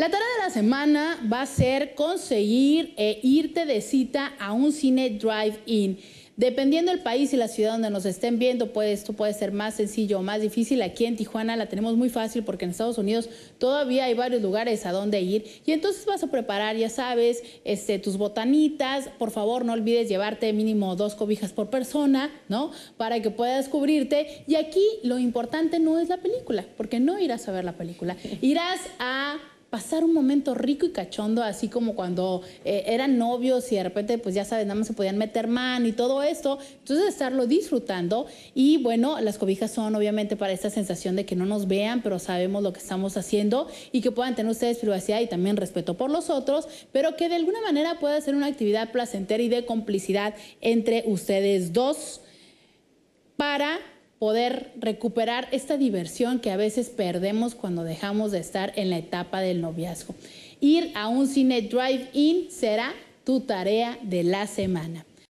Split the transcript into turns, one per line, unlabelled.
La tarea de la semana va a ser conseguir e irte de cita a un cine drive-in. Dependiendo del país y la ciudad donde nos estén viendo, esto puede ser más sencillo o más difícil. Aquí en Tijuana la tenemos muy fácil porque en Estados Unidos todavía hay varios lugares a donde ir. Y entonces vas a preparar, ya sabes, este, tus botanitas. Por favor, no olvides llevarte mínimo dos cobijas por persona, ¿no? Para que puedas cubrirte. Y aquí lo importante no es la película, porque no irás a ver la película. Irás a pasar un momento rico y cachondo, así como cuando eh, eran novios y de repente, pues ya sabes, nada más se podían meter man y todo esto. Entonces, estarlo disfrutando. Y bueno, las cobijas son obviamente para esta sensación de que no nos vean, pero sabemos lo que estamos haciendo y que puedan tener ustedes privacidad y también respeto por los otros, pero que de alguna manera pueda ser una actividad placentera y de complicidad entre ustedes dos para poder recuperar esta diversión que a veces perdemos cuando dejamos de estar en la etapa del noviazgo. Ir a un cine drive-in será tu tarea de la semana.